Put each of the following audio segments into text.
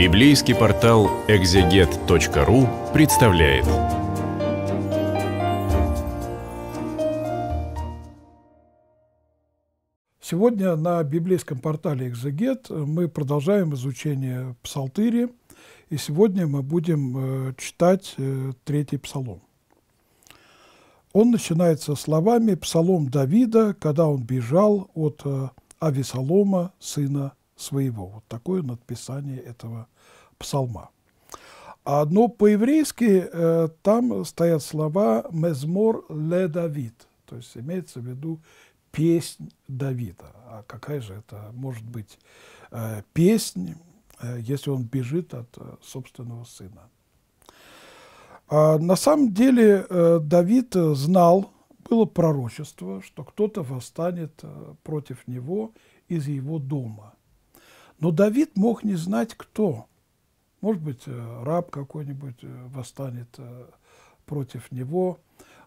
Библейский портал exeget.ru представляет. Сегодня на библейском портале «Экзегет» мы продолжаем изучение псалтыри, и сегодня мы будем э, читать э, третий псалом. Он начинается словами «Псалом Давида, когда он бежал от э, Авесолома, сына своего. Вот такое надписание этого псалма. А одно по-еврейски э, там стоят слова «мезмор ле Давид», то есть имеется в виду «песнь Давида». А какая же это может быть э, песнь, э, если он бежит от э, собственного сына? А на самом деле э, Давид знал, было пророчество, что кто-то восстанет э, против него из его дома – но Давид мог не знать, кто. Может быть, э, раб какой-нибудь э, восстанет э, против него,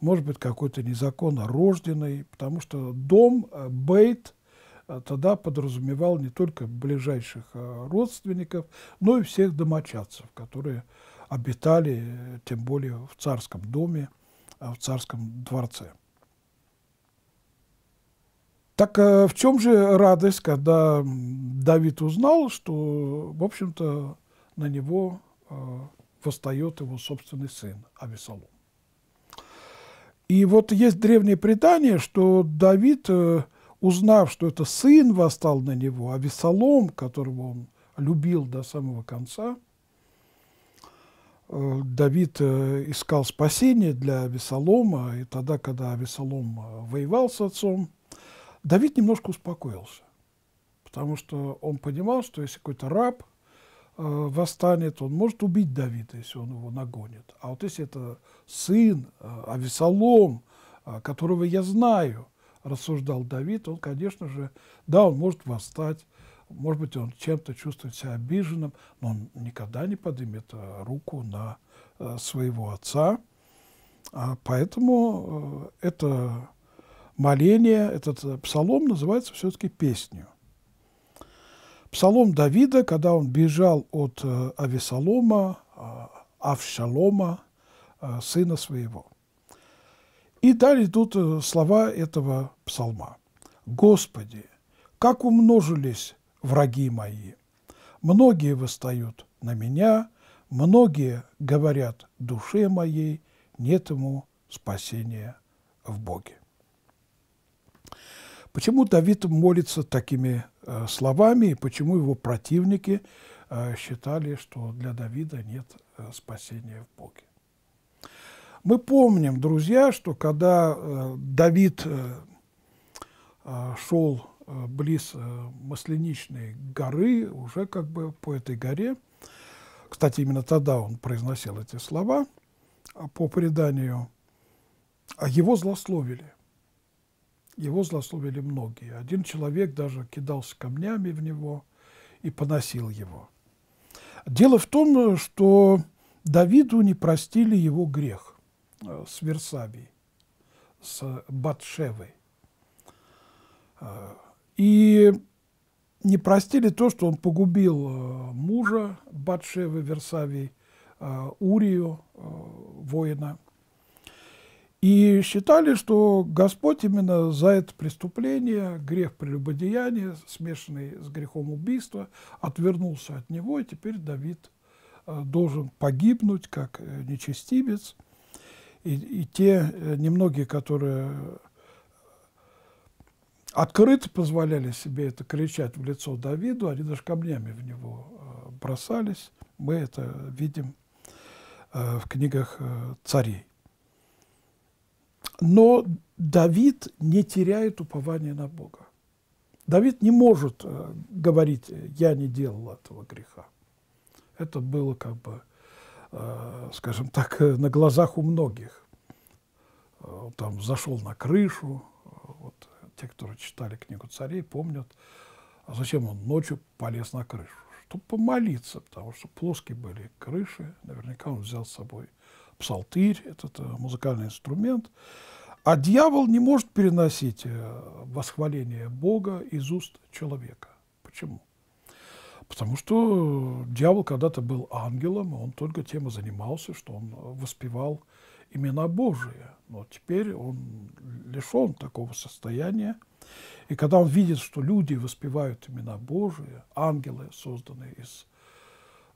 может быть, какой-то незаконно рожденный, потому что дом, бейт тогда подразумевал не только ближайших родственников, но и всех домочадцев, которые обитали, тем более в царском доме, в царском дворце. Так э, в чем же радость, когда Давид узнал, что, в общем-то, на него э, восстает его собственный сын Авесалом? И вот есть древнее предание, что Давид, э, узнав, что это сын восстал на него, Авесалом, которого он любил до самого конца, Давид искал спасение для Авесолома, и тогда, когда Авесолом воевал с отцом, Давид немножко успокоился, потому что он понимал, что если какой-то раб э, восстанет, он может убить Давида, если он его нагонит. А вот если это сын, э, Авесолом, э, которого я знаю, рассуждал Давид, он, конечно же, да, он может восстать, может быть, он чем-то чувствует себя обиженным, но он никогда не поднимет э, руку на э, своего отца. А поэтому э, это моление, этот э, псалом называется все-таки песнью. Псалом Давида, когда он бежал от э, Авесолома, э, Авшалома, сына своего. И далее идут слова этого псалма. «Господи, как умножились враги мои! Многие восстают на меня, многие говорят душе моей, нет ему спасения в Боге». Почему Давид молится такими э, словами, и почему его противники э, считали, что для Давида нет э, спасения в Боге? Мы помним, друзья, что когда э, Давид э, э шел э, близ э, Масленичной горы, уже как бы по этой горе, кстати, именно тогда он произносил эти слова, э, по преданию, а его злословили его злословили многие. Один человек даже кидался камнями в него и поносил его. Дело в том, что Давиду не простили его грех э, с Версавией, с Батшевой. Э, и не простили то, что он погубил э, мужа Батшевы Версавии, Урию, воина – и считали, что Господь именно за это преступление, грех прелюбодеяния, смешанный с грехом убийства, отвернулся от него, и теперь Давид э, должен погибнуть как э, нечестивец. И, и те э, немногие, которые открыто позволяли себе это кричать в лицо Давиду, они даже камнями в него бросались. Мы это видим в книгах царей. Но Давид не теряет упования на Бога. Давид не может э, говорить, э, я не делал этого греха. Это было как бы, э, скажем так, на глазах у многих. там зашел на крышу, вот, те, которые читали книгу царей, помнят, а зачем он ночью полез на крышу? Чтобы помолиться, потому что плоские были крыши, наверняка он взял с собой псалтырь, этот э, музыкальный инструмент. А дьявол не может переносить э, восхваление Бога из уст человека. Почему? Потому что дьявол когда-то был ангелом, он только тем и занимался, что он э, воспевал имена Божии. Но теперь он лишен такого состояния. И когда он видит, что люди воспевают имена Божии, ангелы, созданные из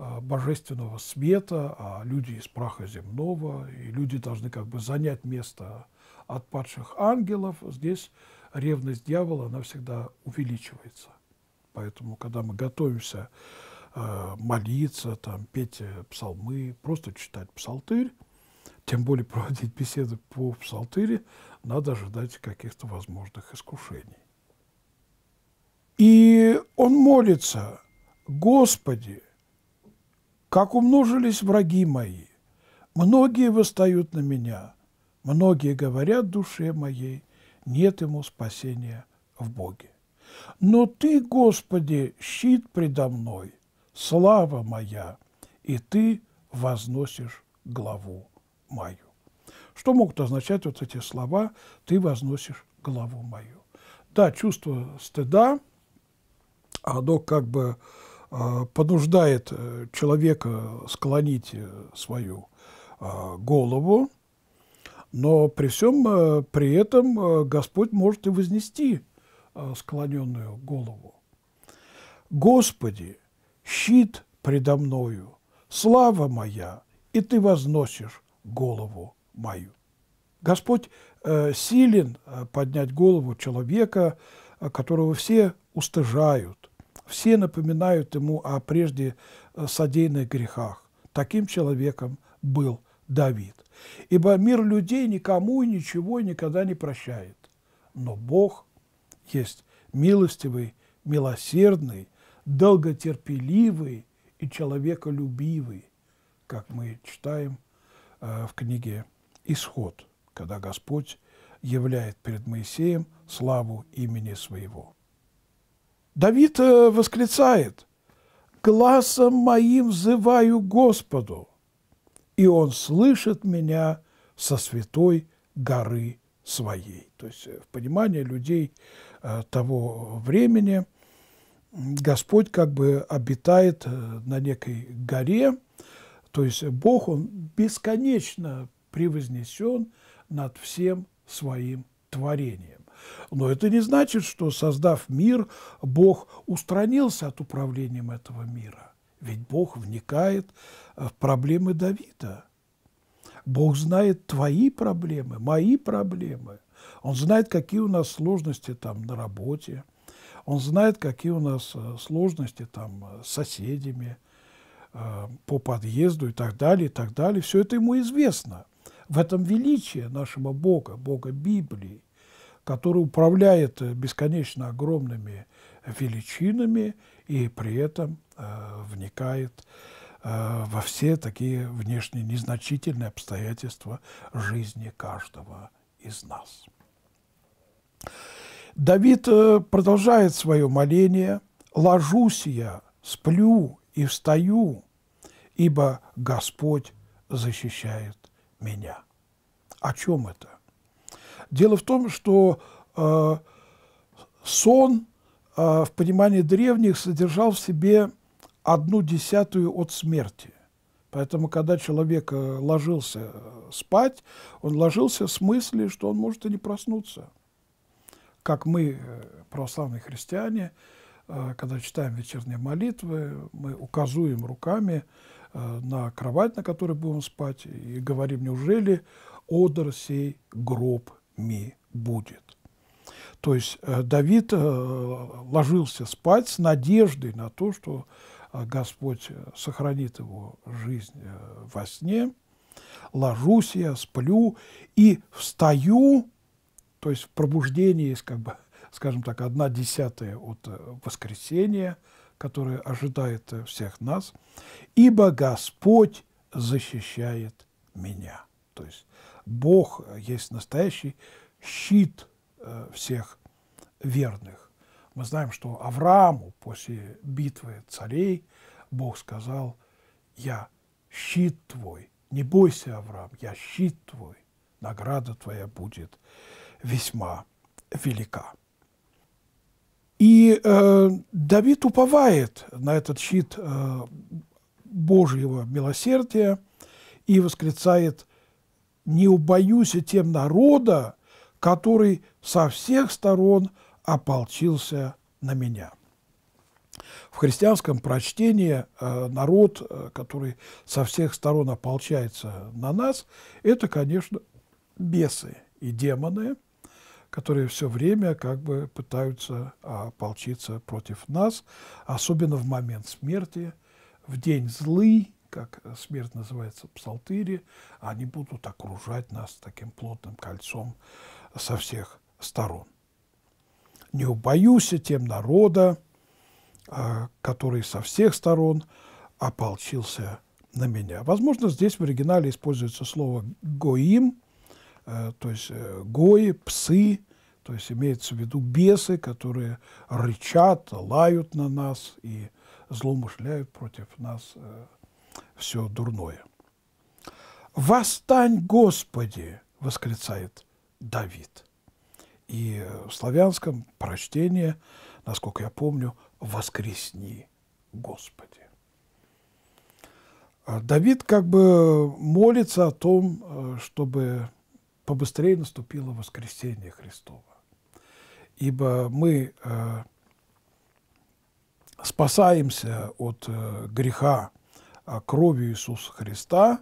а, божественного света, а люди из праха земного, и люди должны как бы занять место отпадших ангелов, здесь ревность дьявола, она всегда увеличивается. Поэтому, когда мы готовимся э, молиться, там, петь э, псалмы, просто читать псалтырь, тем более проводить беседы по псалтыре, надо ожидать каких-то возможных искушений. И он молится, «Господи, как умножились враги мои, многие восстают на меня, многие говорят душе моей, нет ему спасения в Боге. Но Ты, Господи, щит предо мной, слава моя, и Ты возносишь главу мою. Что могут означать вот эти слова «ты возносишь главу мою»? Да, чувство стыда, оно как бы Э, понуждает э, человека склонить э, свою голову, но при всем при этом Господь может и вознести склоненную голову. «Господи, щит предо мною, слава моя, и Ты возносишь голову мою». Господь силен поднять голову человека, которого все устыжают, все напоминают ему о прежде э, содеянных грехах. Таким человеком был Давид. Ибо мир людей никому и ничего никогда не прощает. Но Бог есть милостивый, милосердный, долготерпеливый и человеколюбивый, как мы читаем э, в книге «Исход», когда Господь являет перед Моисеем славу имени своего. Давид э, восклицает, «Глазом моим взываю Господу, и Он слышит меня со святой горы своей». То есть э, в понимании людей э, того времени Господь как бы обитает на некой горе, то есть Бог, Он бесконечно превознесен над всем своим творением. Но это не значит, что, создав мир, Бог устранился от управления этого мира. Ведь Бог вникает э, в проблемы Давида. Бог знает твои проблемы, мои проблемы. Он знает, какие у нас сложности там на работе. Он знает, какие у нас э, сложности там э, с соседями, по подъезду и так далее, и так далее. Все это ему известно. В этом величие нашего Бога, Бога Библии который управляет э, бесконечно огромными э, величинами и при этом э, вникает э, во все такие внешние незначительные обстоятельства жизни каждого из нас. Давид э, продолжает свое моление «Ложусь я, сплю и встаю, ибо Господь защищает меня». О чем это? Дело в том, что э, сон э, в понимании древних содержал в себе одну десятую от смерти. Поэтому, когда человек э, ложился э, спать, он ложился с мыслью, что он может и не проснуться. Как мы, э, православные христиане, когда читаем вечерние молитвы, мы указуем руками на кровать, на которой будем спать, и говорим, неужели одор сей гроб ми будет. То есть э, Давид э, ложился спать с надеждой на то, что э, Господь сохранит его жизнь во сне. Ложусь я, сплю и встаю, то есть в пробуждении, как бы, скажем так, одна десятая от воскресения, которое ожидает всех нас, ибо Господь защищает меня. То есть Бог есть настоящий щит э, всех верных. Мы знаем, что Аврааму после битвы царей Бог сказал, «Я щит твой, не бойся, Авраам, я щит твой, награда твоя будет весьма велика». И э, Давид уповает на этот щит э, Божьего милосердия и восклицает не убоюсь и тем народа, который со всех сторон ополчился на меня». В христианском прочтении э, народ, э, который со всех сторон ополчается на нас, это, конечно, бесы и демоны, которые все время как бы пытаются а, ополчиться против нас, особенно в момент смерти, в день злый, как э, смерть называется, псалтыри, они будут окружать нас таким плотным кольцом со всех сторон. «Не убоюсь тем народа, а, который со всех сторон ополчился на меня». Возможно, здесь в оригинале используется слово «гоим», э, то есть э, «гои», «псы», то есть имеется в виду бесы, которые рычат, лают на нас и злоумышляют против нас – все дурное. «Восстань, Господи!» – восклицает Давид. И в славянском прочтении, насколько я помню, «воскресни, Господи». А Давид как бы молится о том, э, чтобы побыстрее наступило воскресение Христова. Ибо мы э, спасаемся от э, греха кровью Иисуса Христа,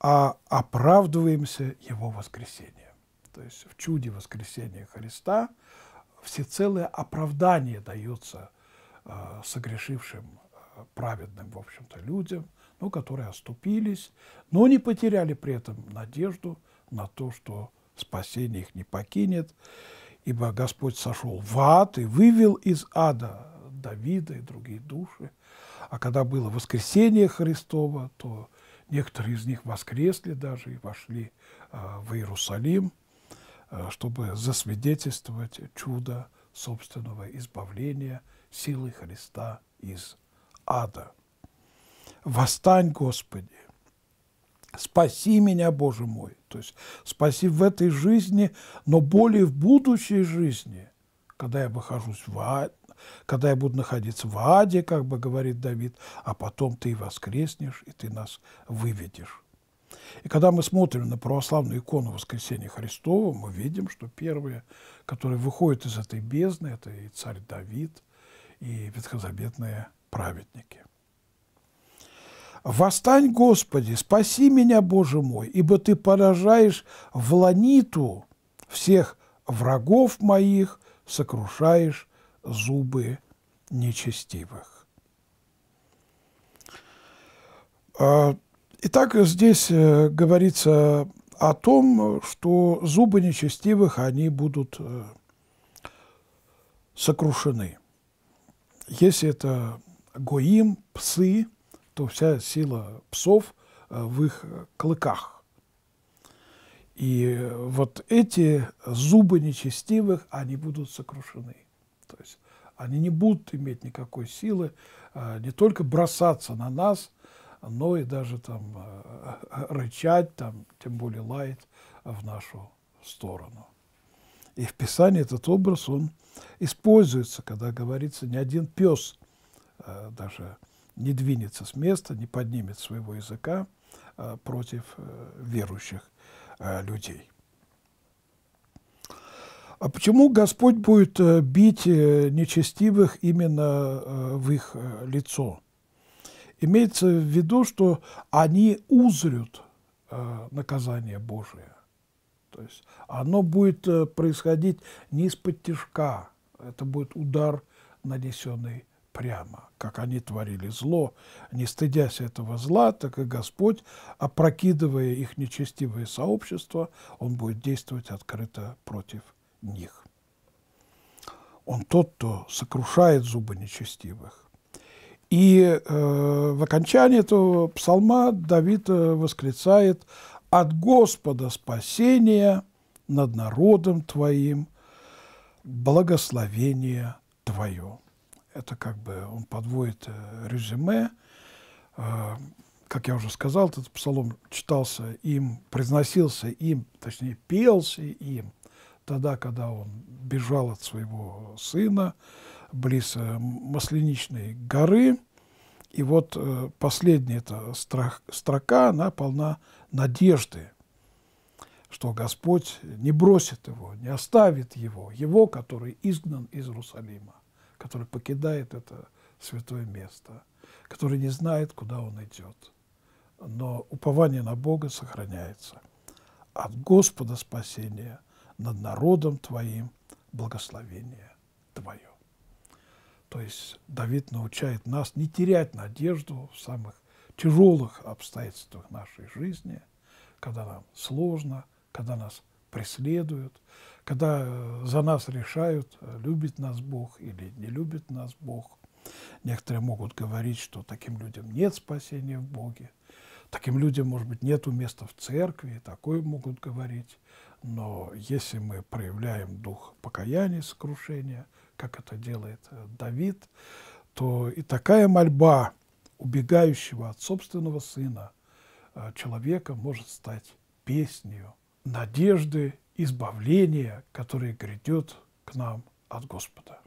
а оправдываемся Его воскресением. То есть в чуде воскресения Христа всецелое оправдание дается э, согрешившим э, праведным, в общем-то, людям, ну, которые оступились, но не потеряли при этом надежду на то, что спасение их не покинет, ибо Господь сошел в ад и вывел из ада Давида и другие души. А когда было воскресение Христова, то некоторые из них воскресли даже и вошли а, в Иерусалим, а, чтобы засвидетельствовать чудо собственного избавления силы Христа из ада. «Восстань, Господи! Спаси меня, Боже мой!» То есть спаси в этой жизни, но более в будущей жизни, когда я выхожусь в ад, когда я буду находиться в аде, как бы говорит Давид, а потом ты воскреснешь, и ты нас выведешь. И когда мы смотрим на православную икону Воскресения Христова, мы видим, что первые, которые выходят из этой бездны, это и царь Давид, и ветхозаветные праведники. «Восстань, Господи, спаси меня, Боже мой, ибо Ты поражаешь в ланиту всех врагов моих, сокрушаешь зубы нечестивых. А, итак, здесь э, говорится о том, что зубы нечестивых, они будут э, сокрушены. Если это гоим, псы, то вся сила псов э, в их клыках. И вот эти зубы нечестивых, они будут сокрушены. То есть они не будут иметь никакой силы а, не только бросаться на нас, но и даже там а, рычать, там, тем более лаять в нашу сторону. И в Писании этот образ, он используется, когда говорится, ни один пес а, даже не двинется с места, не поднимет своего языка против э, верующих людей. А почему Господь будет э, бить э, нечестивых именно э, в их лицо? Имеется в виду, что они узрят наказание Божие. То есть оно будет происходить не из-под тяжка, это будет удар, нанесенный прямо, как они творили зло, не стыдясь этого зла, так и Господь, опрокидывая их нечестивое сообщество, Он будет действовать открыто против них. Он тот, кто сокрушает зубы нечестивых. И э, в окончании этого псалма Давид э, восклицает «От Господа спасение над народом твоим, благословение твое». Это как бы он подводит э, резюме. Э, как я уже сказал, этот псалом читался им, произносился им, точнее, пелся им тогда, когда он бежал от своего сына близ э, Масленичной горы. И вот э, последняя эта строка, она полна надежды, что Господь не бросит его, не оставит его, его, который изгнан из Иерусалима, который покидает это святое место, который не знает, куда он идет. Но упование на Бога сохраняется. От Господа спасения – над народом Твоим благословение Твое. То есть Давид научает нас не терять надежду в самых тяжелых обстоятельствах нашей жизни, когда нам сложно, когда нас преследуют, когда э, за нас решают, э, любит нас Бог или не любит нас Бог. Некоторые могут говорить, что таким людям нет спасения в Боге. Таким людям, может быть, нету места в церкви, такое могут говорить. Но если мы проявляем дух покаяния, сокрушения, как это делает э, Давид, то и такая мольба убегающего от собственного сына э, человека может стать песнью надежды, избавления, которое грядет к нам от Господа.